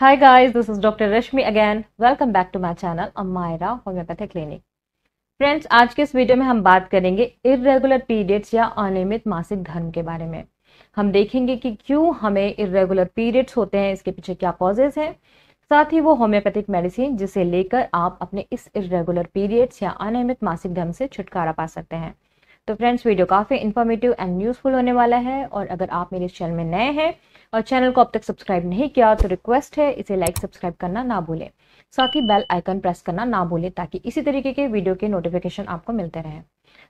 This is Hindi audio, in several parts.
Hi guys, this is Dr. Rashmi again. Welcome back to my channel Amira Homeopathic Clinic. Friends आज के इस वीडियो में हम बात करेंगे इरेगुलर पीरियड्स या अनियमित मासिक धर्म के बारे में हम देखेंगे कि क्यों हमें इरेगुलर पीरियड्स होते हैं इसके पीछे क्या कॉजेज हैं साथ ही वो होम्योपैथिक मेडिसिन जिसे लेकर आप अपने इस इरेगुलर पीरियड्स या अनियमित मासिक धर्म से छुटकारा पा सकते हैं तो फ्रेंड्स वीडियो काफ़ी इन्फॉर्मेटिव एंड यूज़फुल होने वाला है और अगर आप मेरे चैनल में नए हैं और चैनल को अब तक सब्सक्राइब नहीं किया तो रिक्वेस्ट है इसे लाइक सब्सक्राइब करना ना भूलें साथ ही बेल आइकन प्रेस करना ना भूलें ताकि इसी तरीके के वीडियो के नोटिफिकेशन आपको मिलते रहें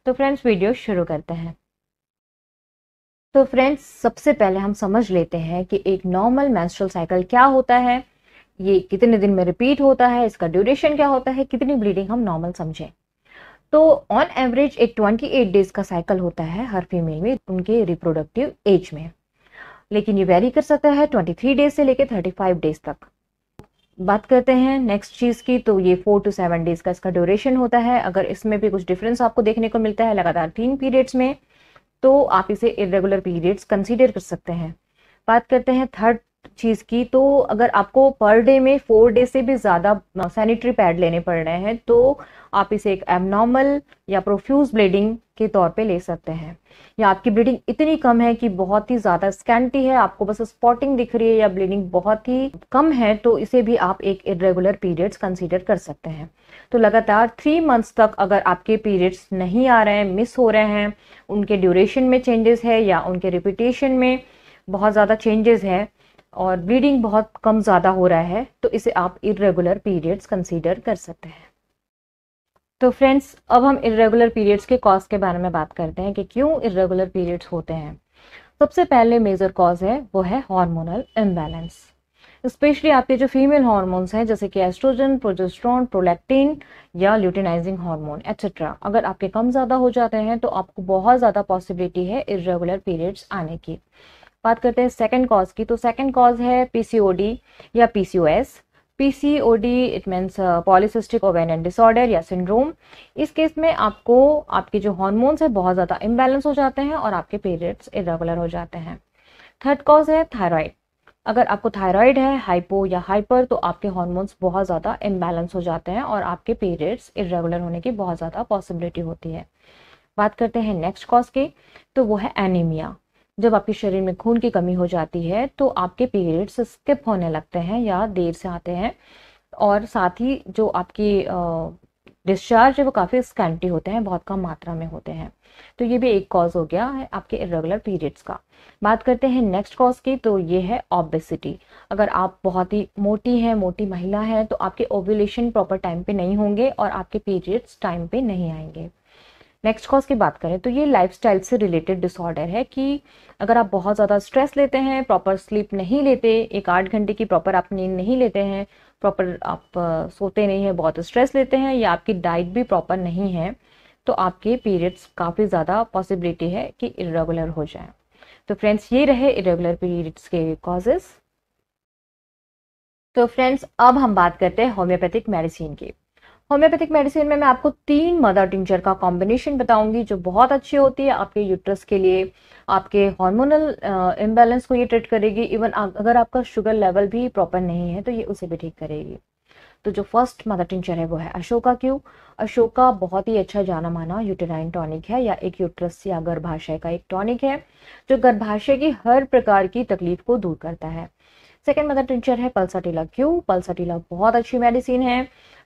तो फ्रेंड्स वीडियो शुरू करते हैं तो फ्रेंड्स सबसे पहले हम समझ लेते हैं कि एक नॉर्मल मैंस्ट्रल साइकिल क्या होता है ये कितने दिन में रिपीट होता है इसका ड्यूरेशन क्या होता है कितनी ब्लीडिंग हम नॉर्मल समझें तो ऑन एवरेज एक 28 डेज का साइकिल होता है हर फीमेल में उनके रिप्रोडक्टिव एज में लेकिन ये वेरी कर सकता है 23 डेज से लेकर 35 डेज तक बात करते हैं नेक्स्ट चीज़ की तो ये फोर टू सेवन डेज का इसका ड्यूरेशन होता है अगर इसमें भी कुछ डिफरेंस आपको देखने को मिलता है लगातार तीन पीरियड्स में तो आप इसे इरेगुलर पीरियड्स कंसीडर कर सकते हैं बात करते हैं थर्ड चीज़ की तो अगर आपको पर डे में फोर डे से भी ज़्यादा सैनिटरी पैड लेने पड़ रहे हैं तो आप इसे एक एबनॉर्मल या प्रोफ्यूज ब्लीडिंग के तौर पे ले सकते हैं या आपकी ब्लीडिंग इतनी कम है कि बहुत ही ज़्यादा स्कैंटी है आपको बस स्पॉटिंग दिख रही है या ब्लीडिंग बहुत ही कम है तो इसे भी आप एक इरेगुलर पीरियड्स कंसिडर कर सकते हैं तो लगातार थ्री मंथ्स तक अगर आपके पीरियड्स नहीं आ रहे हैं मिस हो रहे हैं उनके ड्यूरेशन में चेंजेस है या उनके रिपीटेशन में बहुत ज़्यादा चेंजेस है और ब्लीडिंग बहुत कम ज़्यादा हो रहा है तो इसे आप इरेगुलर पीरियड्स कंसीडर कर सकते हैं तो फ्रेंड्स अब हम इरेगुलर पीरियड्स के कॉज के बारे में बात करते हैं कि क्यों इरेगुलर पीरियड्स होते हैं सबसे पहले मेजर कॉज है वो है हार्मोनल इम्बैलेंस स्पेशली आपके जो फीमेल हार्मोन्स हैं जैसे कि एस्ट्रोजन प्रोजेस्ट्रॉन प्रोलेक्टिन या ल्यूटिनाइजिंग हार्मोन एक्सेट्रा अगर आपके कम ज़्यादा हो जाते हैं तो आपको बहुत ज़्यादा पॉसिबिलिटी है इरेगुलर पीरियड्स आने की बात करते हैं सेकेंड कॉज की तो सेकेंड कॉज है पीसीओडी या PCOS PCOD it means polycystic and disorder या सिंड्रोम इस केस में आपको आपके जो हॉर्मोन्स है बहुत ज़्यादा इम्बेलेंस हो जाते हैं और आपके पीरियड्स इरेगुलर हो जाते हैं थर्ड कॉज है थायराइड अगर आपको थायराइड है हाइपो या हाइपर तो आपके हॉर्मोन्स बहुत ज़्यादा इम्बैलेंस हो जाते हैं और आपके पीरियड्स इरेगुलर होने की बहुत ज़्यादा पॉसिबिलिटी होती है बात करते हैं नेक्स्ट कॉज की तो वो है एनीमिया जब आपके शरीर में खून की कमी हो जाती है तो आपके पीरियड्स स्किप होने लगते हैं या देर से आते हैं और साथ ही जो आपकी डिस्चार्ज है वो काफ़ी स्कैंटी होते हैं बहुत कम मात्रा में होते हैं तो ये भी एक कॉज हो गया है आपके इरेगुलर पीरियड्स का बात करते हैं नेक्स्ट कॉज की तो ये है ऑबेसिटी अगर आप बहुत ही मोटी हैं मोटी महिला हैं तो आपके ओव्यूलेशन प्रॉपर टाइम पे नहीं होंगे और आपके पीरियड्स टाइम पे नहीं आएंगे नेक्स्ट कॉज की बात करें तो ये लाइफ से रिलेटेड डिसऑर्डर है कि अगर आप बहुत ज़्यादा स्ट्रेस लेते हैं प्रॉपर स्लीप नहीं लेते एक आठ घंटे की प्रॉपर आप नींद नहीं लेते हैं प्रॉपर आप सोते नहीं हैं बहुत स्ट्रेस लेते हैं या आपकी डाइट भी प्रॉपर नहीं है तो आपके पीरियड्स काफ़ी ज़्यादा पॉसिबिलिटी है कि इरेगुलर हो जाए तो फ्रेंड्स ये रहे इरेगुलर पीरियड्स के कॉजेस तो फ्रेंड्स अब हम बात करते हैं होम्योपैथिक मेडिसिन की होम्योपैथिक मेडिसिन में मैं आपको तीन मदर टिंचर का कॉम्बिनेशन बताऊंगी जो बहुत अच्छी होती है आपके यूट्रस के लिए आपके हार्मोनल इम्बेलेंस को ये ट्रीट करेगी इवन अगर आपका शुगर लेवल भी प्रॉपर नहीं है तो ये उसे भी ठीक करेगी तो जो फर्स्ट मदर टिंचर है वो है अशोका क्यू अशोका बहुत ही अच्छा जाना माना यूटेराइन टॉनिक है या एक यूट्रस या गर्भाशय का एक टॉनिक है जो गर्भाशय की हर प्रकार की तकलीफ को दूर करता है सेकेंड मदर टिंचर है पल्साटीला क्यू पल्साटिला बहुत अच्छी मेडिसिन है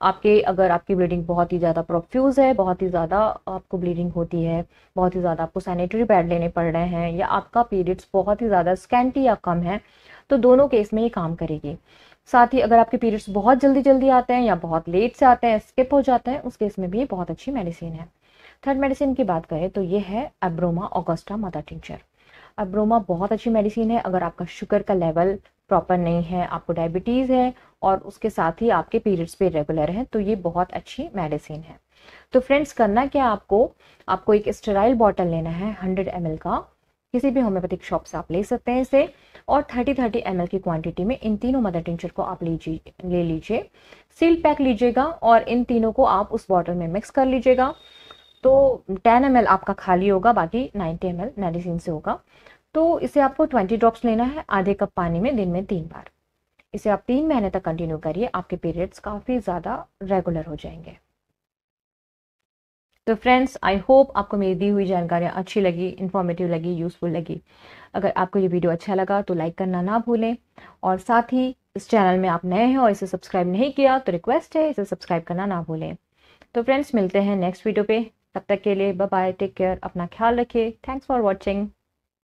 आपके अगर आपकी ब्लीडिंग बहुत ही ज़्यादा प्रोफ्यूज है बहुत ही ज़्यादा आपको ब्लीडिंग होती है बहुत ही ज़्यादा आपको सैनिटरी पैड लेने पड़ रहे हैं या आपका पीरियड्स बहुत ही ज़्यादा स्कैंटी या कम है तो दोनों केस में ये काम करेगी साथ ही अगर आपके पीरियड्स बहुत जल्दी जल्दी आते हैं या बहुत लेट से आते हैं स्किप हो जाते हैं उस केस में भी बहुत अच्छी मेडिसिन है थर्ड मेडिसिन की बात करें तो ये है abroma augusta mother tincture abroma बहुत अच्छी मेडिसिन है अगर आपका शुगर का लेवल प्रॉपर नहीं है आपको डायबिटीज़ है और उसके साथ ही आपके पीरियड्स पे रेगुलर हैं तो ये बहुत अच्छी मेडिसिन है तो फ्रेंड्स करना क्या आपको आपको एक स्टेराइल बॉटल लेना है हंड्रेड एम का किसी भी होम्योपैथिक शॉप से आप ले सकते हैं इसे और 30 30 एम की क्वांटिटी में इन तीनों मदर टिंचर को आप लीजिए ले लीजिए सील पैक लीजिएगा और इन तीनों को आप उस बॉटल में मिक्स कर लीजिएगा तो 10 एम आपका खाली होगा बाकी 90 एम मेडिसिन से होगा तो इसे आपको 20 ड्रॉप्स लेना है आधे कप पानी में दिन में तीन बार इसे आप तीन महीने तक कंटिन्यू करिए आपके पीरियड्स काफ़ी ज़्यादा रेगुलर हो जाएंगे तो फ्रेंड्स आई होप आपको मेरी दी हुई जानकारियाँ अच्छी लगी इन्फॉर्मेटिव लगी यूज़फुल लगी अगर आपको ये वीडियो अच्छा लगा तो लाइक करना ना भूलें और साथ ही इस चैनल में आप नए हैं और इसे सब्सक्राइब नहीं किया तो रिक्वेस्ट है इसे सब्सक्राइब करना ना भूलें तो फ्रेंड्स मिलते हैं नेक्स्ट वीडियो पे तब तक के लिए बाय टेक केयर अपना ख्याल रखिए थैंक्स फॉर वॉचिंग